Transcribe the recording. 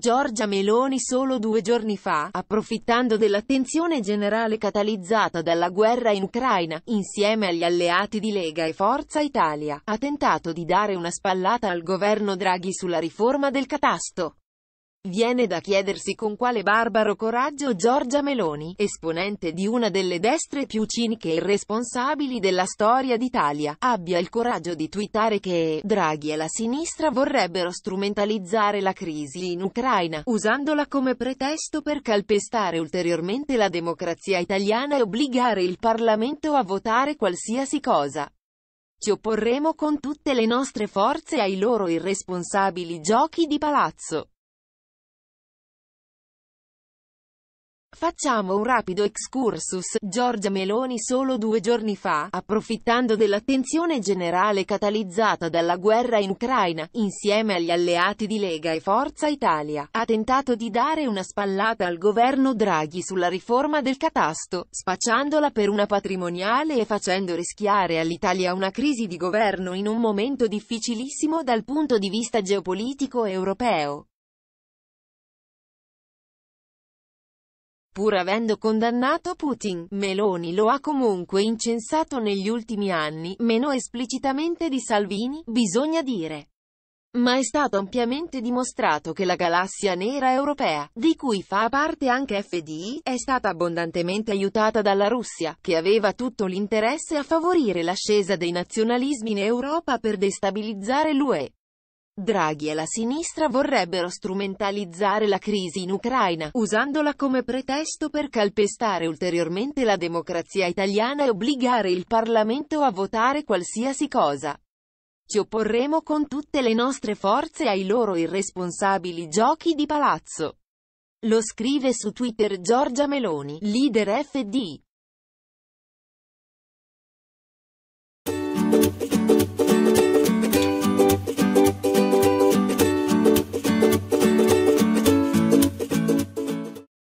Giorgia Meloni solo due giorni fa, approfittando dell'attenzione generale catalizzata dalla guerra in Ucraina, insieme agli alleati di Lega e Forza Italia, ha tentato di dare una spallata al governo Draghi sulla riforma del catasto. Viene da chiedersi con quale barbaro coraggio Giorgia Meloni, esponente di una delle destre più ciniche e irresponsabili della storia d'Italia, abbia il coraggio di twittare che Draghi e la sinistra vorrebbero strumentalizzare la crisi in Ucraina, usandola come pretesto per calpestare ulteriormente la democrazia italiana e obbligare il Parlamento a votare qualsiasi cosa. Ci opporremo con tutte le nostre forze ai loro irresponsabili giochi di palazzo. Facciamo un rapido excursus, Giorgia Meloni solo due giorni fa, approfittando dell'attenzione generale catalizzata dalla guerra in Ucraina, insieme agli alleati di Lega e Forza Italia, ha tentato di dare una spallata al governo Draghi sulla riforma del catasto, spacciandola per una patrimoniale e facendo rischiare all'Italia una crisi di governo in un momento difficilissimo dal punto di vista geopolitico europeo. Pur avendo condannato Putin, Meloni lo ha comunque incensato negli ultimi anni, meno esplicitamente di Salvini, bisogna dire. Ma è stato ampiamente dimostrato che la galassia nera europea, di cui fa parte anche FDI, è stata abbondantemente aiutata dalla Russia, che aveva tutto l'interesse a favorire l'ascesa dei nazionalismi in Europa per destabilizzare l'UE. Draghi e la sinistra vorrebbero strumentalizzare la crisi in Ucraina, usandola come pretesto per calpestare ulteriormente la democrazia italiana e obbligare il Parlamento a votare qualsiasi cosa. Ci opporremo con tutte le nostre forze ai loro irresponsabili giochi di palazzo. Lo scrive su Twitter Giorgia Meloni, leader FD.